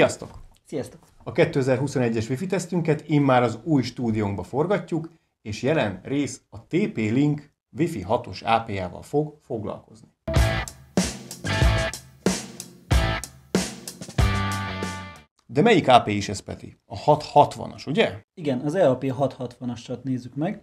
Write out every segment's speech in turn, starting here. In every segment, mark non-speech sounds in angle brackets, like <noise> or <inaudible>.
Sziasztok! Sziasztok! A 2021-es wifi tesztünket immár az új stúdiónkba forgatjuk, és jelen rész a TP-Link Wi-Fi 6-os API-val fog foglalkozni. De melyik AP is ez, Peti? A 660-as, ugye? Igen, az EAP 660-asat nézzük meg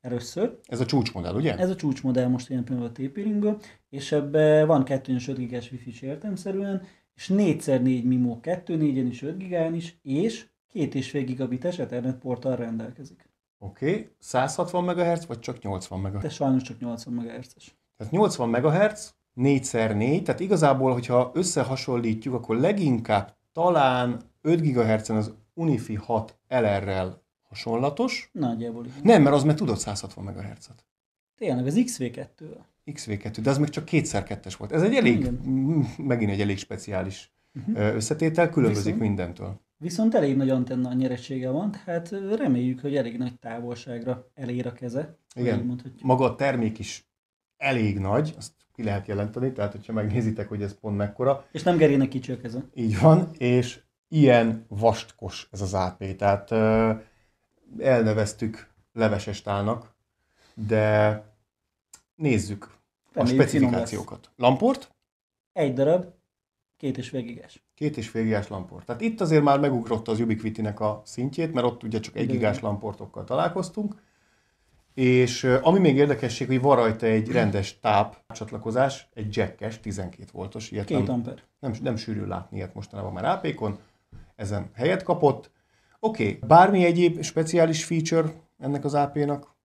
először. Ez a csúcsmodell, ugye? Ez a csúcsmodell most ilyen pillanatban a tp és ebbe van 2,5 gigás wifi-s értelmszerűen, és 4x4 MIMO 24 en is, 5 gigán is, és 2,5 gigabit Ethernet porttal rendelkezik. Oké, okay. 160 MHz, vagy csak 80 MHz? Te sajnos csak 80 MHz-es. Tehát 80 MHz, 4x4, tehát igazából, hogyha összehasonlítjuk, akkor leginkább talán 5 GHz-en az Unifi 6 LR-rel hasonlatos. Nagyjából. Nem, mert az már tudod 160 MHz-et. Tényleg, az xv 2 XV2, de az még csak kétszer kettes volt. Ez egy elég, Igen. megint egy elég speciális uh-huh. összetétel, különbözik viszont, mindentől. Viszont elég nagy antenna nyeresége van, tehát reméljük, hogy elég nagy távolságra elér a keze. Igen, maga a termék is elég nagy, azt ki lehet jelenteni, tehát hogyha megnézitek, hogy ez pont mekkora. És nem gerének kicsi a keze. Így van, és ilyen vastkos ez az AP, tehát elneveztük levesestálnak, de nézzük a a specifikációkat. Lamport? Egy darab, két és végigás. Két és végigás lamport. Tehát itt azért már megugrott az Ubiquiti-nek a szintjét, mert ott ugye csak egy gigás lamportokkal találkoztunk. És ami még érdekesség, hogy van rajta egy rendes táp csatlakozás, egy jackes, 12 voltos. Ilyet Két nem, amper. Nem, nem sűrű látni ilyet mostanában már AP-kon. Ezen helyet kapott. Oké, okay. bármi egyéb speciális feature ennek az AP-nak?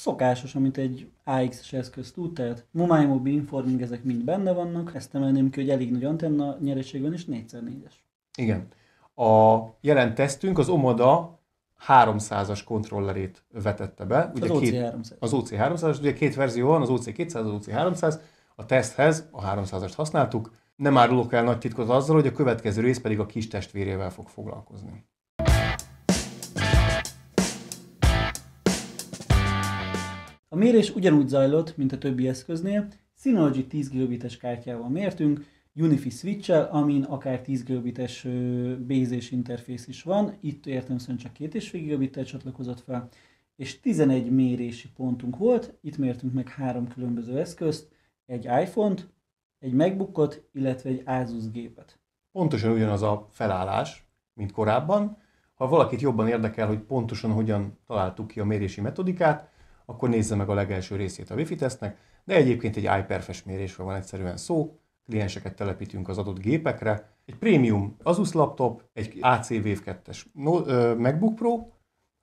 szokásos, amit egy AX-es eszköz tud, tehát Mumai Mumaimobi, Informing, ezek mind benne vannak. Ezt emelném ki, hogy elég nagy antenna nyereségben van, és 4x4-es. Igen. A jelen tesztünk az Omoda 300-as kontrollerét vetette be. Ugye az OC300. Két, az OC300, ugye két verzió van, az OC200, az OC300. A teszthez a 300-ast használtuk. Nem árulok el nagy titkot azzal, hogy a következő rész pedig a kis testvérével fog foglalkozni. A mérés ugyanúgy zajlott, mint a többi eszköznél, Synology 10 gigabites kártyával mértünk, Unifi switch amin akár 10 gigabites bézés interfész is van, itt értem szerint csak 2,5 gigabittel csatlakozott fel, és 11 mérési pontunk volt, itt mértünk meg három különböző eszközt, egy iPhone-t, egy macbook MacBook-ot, illetve egy Asus gépet. Pontosan ugyanaz a felállás, mint korábban. Ha valakit jobban érdekel, hogy pontosan hogyan találtuk ki a mérési metodikát, akkor nézze meg a legelső részét a Wi-Fi tesztnek, de egyébként egy iPerfes mérésről van egyszerűen szó, klienseket telepítünk az adott gépekre, egy prémium Asus laptop, egy AC Wave 2-es MacBook Pro,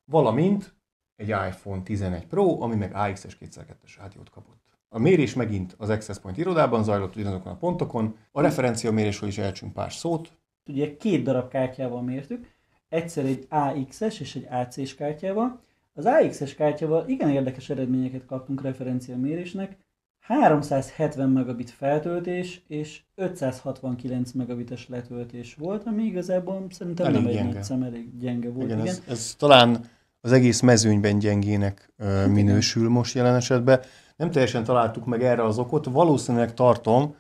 valamint egy iPhone 11 Pro, ami meg AX-es es rádiót kapott. A mérés megint az Access Point irodában zajlott ugyanazokon a pontokon, a mérésről is elcsünk pár szót. Ugye két darab kártyával mértük, egyszer egy AX-es és egy AC-s kártyával, az AXS kártyával igen érdekes eredményeket kaptunk referencia mérésnek, 370 megabit feltöltés és 569 megabites letöltés volt, ami igazából szerintem elég nem gyenge. egy szem, elég gyenge volt. Igen, igen. Ez, ez talán az egész mezőnyben gyengének ö, hát minősül most jelen esetben. Nem teljesen találtuk meg erre az okot, valószínűleg tartom,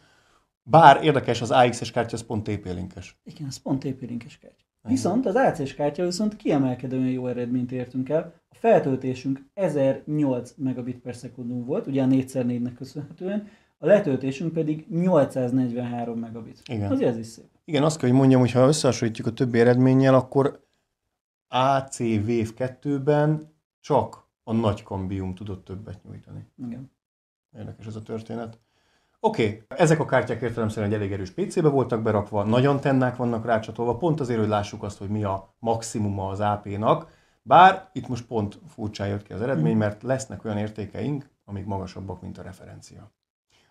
bár érdekes az AXS kártya, az pont TP-linkes. Igen, az pont TP-linkes kártya. Viszont az AC-s kártya viszont kiemelkedően jó eredményt értünk el. A feltöltésünk 1008 megabit per szekundum volt, ugye a 4x4-nek köszönhetően, a letöltésünk pedig 843 megabit. Igen. Azért ez is szép. Igen, azt kell, hogy mondjam, hogy ha összehasonlítjuk a többi eredménnyel, akkor AC Wave 2-ben csak a nagy kombium tudott többet nyújtani. Igen. Érdekes ez a történet. Oké, okay. ezek a kártyák értelemszerűen egy elég erős PC-be voltak berakva, nagy antennák vannak rácsatolva, pont azért, hogy lássuk azt, hogy mi a maximuma az AP-nak, bár itt most pont furcsa jött ki az eredmény, mm. mert lesznek olyan értékeink, amik magasabbak, mint a referencia.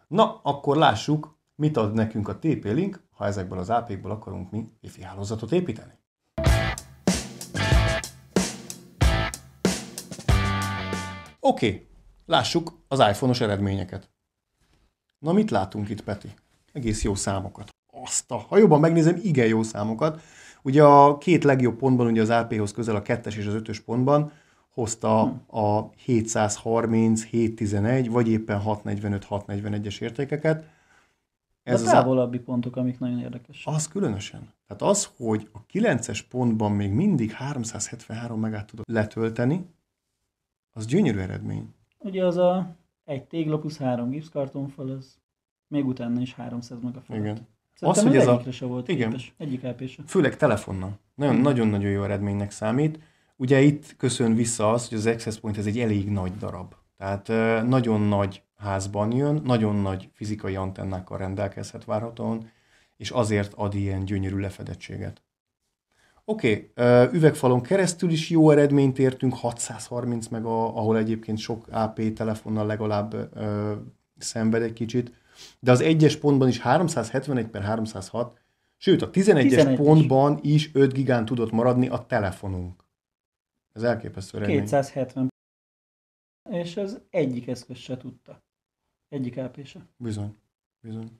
Na, akkor lássuk, mit ad nekünk a TP-Link, ha ezekből az AP-kból akarunk mi wifi hálózatot építeni. Oké, okay. lássuk az iPhone-os eredményeket. Na mit látunk itt, Peti? Egész jó számokat. Azt a, ha jobban megnézem, igen jó számokat. Ugye a két legjobb pontban, ugye az AP-hoz közel a kettes és az ötös pontban hozta hm. a 730, 711, vagy éppen 645, 641-es értékeket. Ez a távolabbi pontok, amik nagyon érdekes. Az különösen. Tehát az, hogy a 9-es pontban még mindig 373 megát tudod letölteni, az gyönyörű eredmény. Ugye az a egy téglapusz, három az még utána is 300 meg a Igen. Szerintem az, hogy ez a... se volt Igen. Képes, egyik lp Főleg telefonnal. Nagyon-nagyon mhm. jó eredménynek számít. Ugye itt köszön vissza az, hogy az Access Point ez egy elég nagy darab. Tehát nagyon nagy házban jön, nagyon nagy fizikai antennákkal rendelkezhet várhatóan, és azért ad ilyen gyönyörű lefedettséget. Oké, okay, üvegfalon keresztül is jó eredményt értünk, 630 meg, a, ahol egyébként sok AP telefonnal legalább ö, szenved egy kicsit, de az egyes pontban is 371 per 306, sőt a 11-es 11 pontban is 5 gigán tudott maradni a telefonunk. Ez elképesztő eredmény. 270. És az egyik eszköz se tudta. Egyik AP se. Bizony, bizony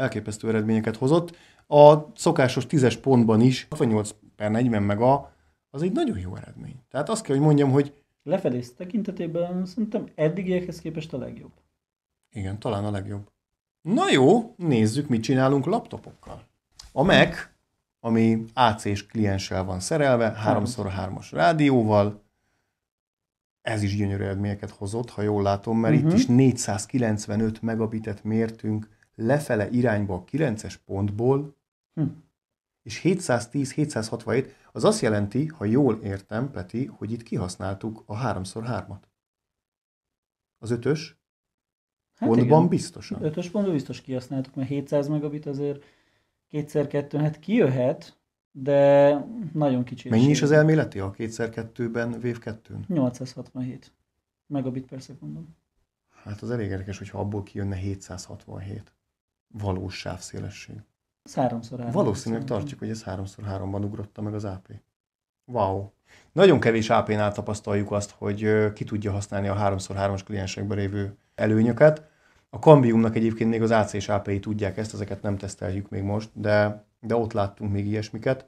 elképesztő eredményeket hozott. A szokásos 10-es pontban is, 68 per 40 meg a, az egy nagyon jó eredmény. Tehát azt kell, hogy mondjam, hogy lefelész tekintetében szerintem eddigiekhez képest a legjobb. Igen, talán a legjobb. Na jó, nézzük, mit csinálunk laptopokkal. A Mac, ami AC-s klienssel van szerelve, 3x3-as rádióval, ez is gyönyörű eredményeket hozott, ha jól látom, mert uh-huh. itt mhm. is 495 megabitet mértünk lefele irányba a 9-es pontból, hm. és 710-767, az azt jelenti, ha jól értem, Peti, hogy itt kihasználtuk a 3x3-at. Az ötös hát pontban igen. biztosan. Ötös pontban biztos kihasználtuk, mert 700 megabit azért kétszer kettő, hát kijöhet, de nagyon kicsi. Mennyi is az elméleti a 2x2-ben, Wave 2-n? 867 megabit per szekundum. Hát az elég érdekes, hogyha abból kijönne 767 valós sávszélesség. Ez háromszor három. Valószínűleg tartjuk, hogy ez háromszor háromban ugrotta meg az AP. Wow. Nagyon kevés AP-nál tapasztaljuk azt, hogy ki tudja használni a háromszor háromos kliensekben lévő előnyöket. A Cambiumnak egyébként még az AC és AP-i tudják ezt, ezeket nem teszteljük még most, de, de ott láttunk még ilyesmiket.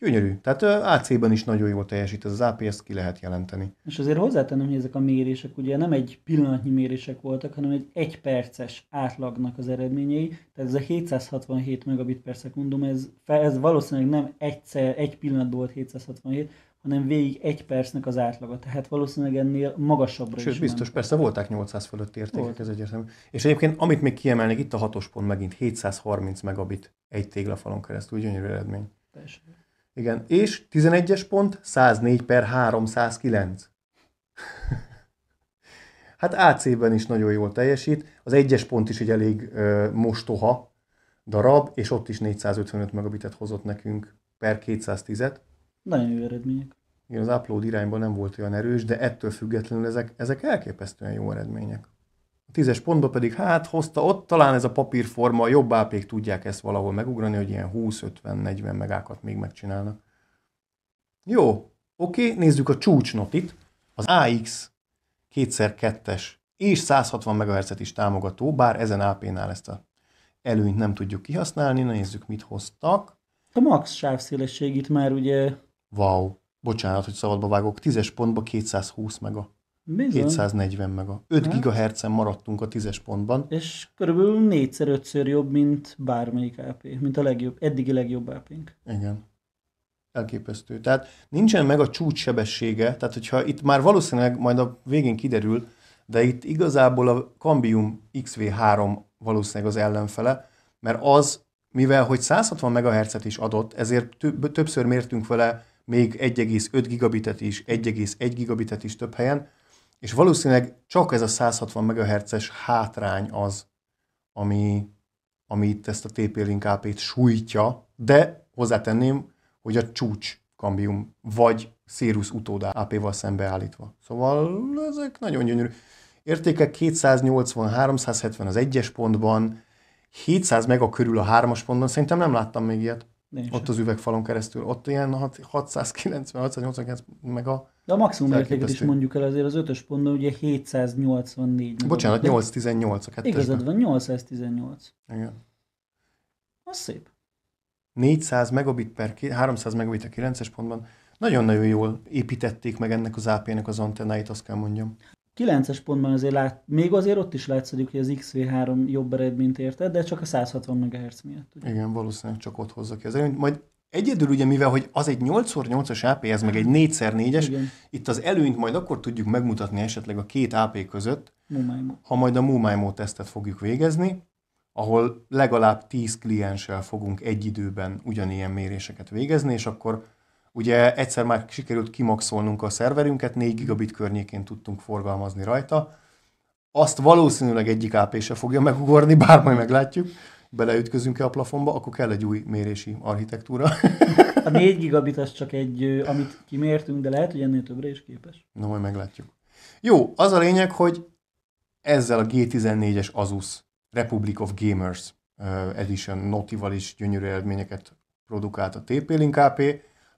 Gyönyörű. Tehát ac ban is nagyon jól teljesít ez az APS ki lehet jelenteni. És azért hozzátenem, hogy ezek a mérések ugye nem egy pillanatnyi mérések voltak, hanem egy egyperces átlagnak az eredményei. Tehát ez a 767 megabit per szekundum, ez, ez valószínűleg nem egyszer, egy pillanat volt 767, hanem végig egy percnek az átlaga. Tehát valószínűleg ennél magasabbra Sőt, is biztos, ment. persze volták 800 fölött értékek, volt. ez egyértelmű. És egyébként, amit még kiemelnék, itt a hatos pont megint 730 megabit egy téglafalon keresztül, gyönyörű eredmény. Persze. Igen, és 11-es pont 104 per 309. <laughs> hát AC-ben is nagyon jól teljesít, az egyes pont is egy elég ö, mostoha darab, és ott is 455 megabitet hozott nekünk per 210-et. Nagyon jó eredmények. Igen, az upload irányban nem volt olyan erős, de ettől függetlenül ezek, ezek elképesztően jó eredmények. A tízes pontba pedig hát hozta ott, talán ez a papírforma, a jobb ápék tudják ezt valahol megugrani, hogy ilyen 20-50-40 megákat még megcsinálnak. Jó, oké, nézzük a csúcsnotit. Az AX 2x2-es és 160 mhz is támogató, bár ezen AP-nál ezt a előnyt nem tudjuk kihasználni, Na, nézzük mit hoztak. A max sávszélesség itt már ugye... Wow, bocsánat, hogy szabadba vágok, tízes pontba 220 mega. Bizony. 240 mega. 5 hát. ghz maradtunk a 10 pontban. És körülbelül négyszer, ötször jobb, mint bármelyik AP, mint a legjobb, eddigi legjobb AP-nk. Igen. Elképesztő. Tehát nincsen meg a csúcssebessége, tehát hogyha itt már valószínűleg majd a végén kiderül, de itt igazából a Cambium XV3 valószínűleg az ellenfele, mert az, mivel hogy 160 mhz is adott, ezért többször mértünk vele még 1,5 gigabitet is, 1,1 gigabitet is több helyen, és valószínűleg csak ez a 160 MHz-es hátrány az, ami, ami itt ezt a TP-Link AP-t sújtja, de hozzátenném, hogy a csúcs kambium, vagy Sirius utódá AP-val szembeállítva. Szóval ezek nagyon gyönyörű. értéke 280-370 az egyes pontban, 700 meg a körül a hármas pontban, szerintem nem láttam még ilyet. Nincs. Ott az üvegfalon keresztül, ott ilyen 690-689 meg a... De a maximum értéket is mondjuk el azért az ötös pontban, ugye 784. Bocsánat, 818 a kettesben. Igazad van, 818. Igen. Az szép. 400 megabit per 300 megabit a 9-es pontban. Nagyon-nagyon jól építették meg ennek az AP-nek az antennáit, azt kell mondjam. 9-es pontban azért lát, még azért ott is látszik, hogy az XV3 jobb eredményt érte, de csak a 160 MHz miatt. Ugye? Igen, valószínűleg csak ott hozza ki az előnyt. Majd egyedül ugye, mivel hogy az egy 8x8-as AP, ez meg egy 4x4-es, Igen. itt az előnyt majd akkor tudjuk megmutatni esetleg a két AP között, Mumaimo. ha majd a Mumaimo tesztet fogjuk végezni, ahol legalább 10 klienssel fogunk egy időben ugyanilyen méréseket végezni, és akkor Ugye egyszer már sikerült kimaxolnunk a szerverünket, 4 gigabit környékén tudtunk forgalmazni rajta. Azt valószínűleg egyik AP se fogja megugorni, <laughs> bár majd meglátjuk, beleütközünk-e a plafonba, akkor kell egy új mérési architektúra. <laughs> A 4 gigabit az csak egy, amit kimértünk, de lehet, hogy ennél többre is képes. Na, majd meglátjuk. Jó, az a lényeg, hogy ezzel a G14-es Asus Republic of Gamers Edition Notival is gyönyörű eredményeket produkált a TP-Link AP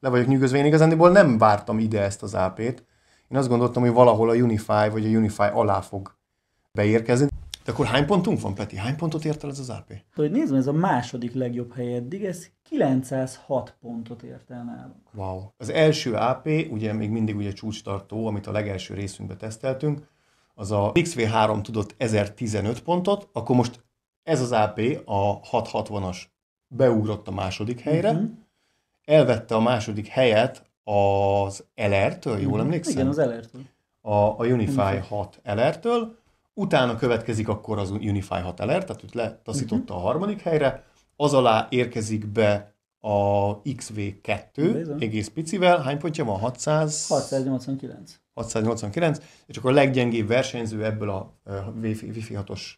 le vagyok nyűgözve. Én igazándiból nem vártam ide ezt az AP-t. Én azt gondoltam, hogy valahol a Unify vagy a Unify alá fog beérkezni. De akkor hány pontunk van, Peti? Hány pontot ért el ez az AP? De, hogy nézd, ez a második legjobb hely eddig, ez 906 pontot ért el nálunk. Wow. Az első AP, ugye még mindig ugye csúcstartó, amit a legelső részünkbe teszteltünk, az a XV3 tudott 1015 pontot, akkor most ez az AP, a 660-as beugrott a második helyre, uh-huh elvette a második helyet az LR-től, jól mm-hmm. emlékszem? Igen, az LR-től. A, a Unify, Unify 6 LR-től, utána következik akkor az Unify 6 LR, tehát őt letaszította mm-hmm. a harmadik helyre, az alá érkezik be a XV2 Bizony. egész picivel, hány pontja van? 600? 689. 689, és akkor a leggyengébb versenyző ebből a Wi-Fi 6-os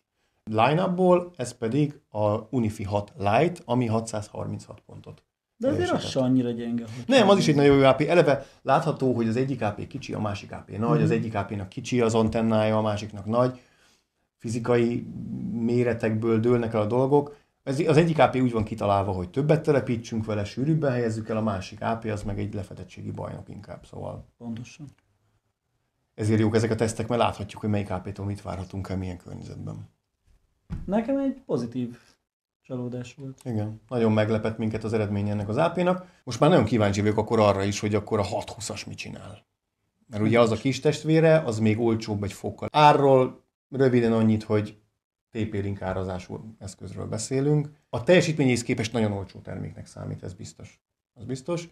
line ez pedig a Unifi 6 Lite, ami 636 pontot de azért az se annyira gyenge. hogy Nem, az is egy nagyon jó AP. Eleve látható, hogy az egyik AP kicsi, a másik AP nagy, hmm. az mhm. egyik AP-nak kicsi az antennája, a másiknak nagy. Fizikai méretekből dőlnek el a dolgok. Ez, az egyik AP úgy van kitalálva, hogy többet telepítsünk vele, sűrűbben helyezzük el, a másik AP az meg egy lefedettségi bajnok inkább, szóval. Pontosan. Ezért jók ezek a tesztek, mert láthatjuk, hogy melyik AP-tól mit várhatunk el, milyen környezetben. Nekem egy pozitív csalódás volt. Igen, nagyon meglepett minket az eredmény ennek az AP-nak. Most már nagyon kíváncsi vagyok akkor arra is, hogy akkor a 620-as mit csinál. Mert ugye az a kis testvére, az még olcsóbb egy fokkal. Árról röviden annyit, hogy TP-link árazású eszközről beszélünk. A teljesítményhez képest nagyon olcsó terméknek számít, ez biztos. Az biztos.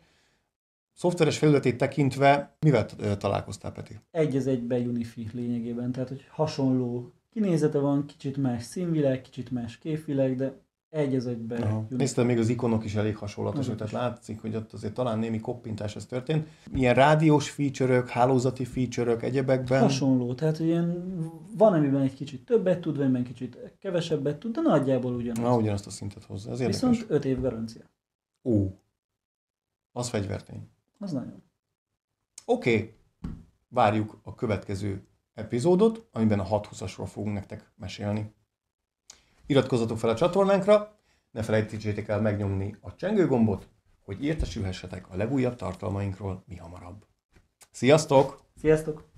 Szoftveres felületét tekintve, mivel találkoztál, Peti? Egy az egybe Unifi lényegében, tehát hogy hasonló kinézete van, kicsit más színvilág, kicsit más képvilág, de egy az egyben. Néztem, még az ikonok is elég hasonlatosak, tehát látszik, hogy ott azért talán némi koppintás ez történt. Ilyen rádiós feature hálózati feature egyebekben. Hasonló, tehát ilyen van, amiben egy kicsit többet tud, vagy amiben kicsit kevesebbet tud, de nagyjából ugyanaz. Na, ugyanazt a szintet hozzá, az érdekes. Viszont 5 év garancia. Ó, az fegyvertény. Az nagyon. Oké, okay. várjuk a következő epizódot, amiben a 620-asról fogunk nektek mesélni. Iratkozzatok fel a csatornánkra, ne felejtsétek el megnyomni a csengőgombot, hogy értesülhessetek a legújabb tartalmainkról mi hamarabb. Sziasztok! Sziasztok!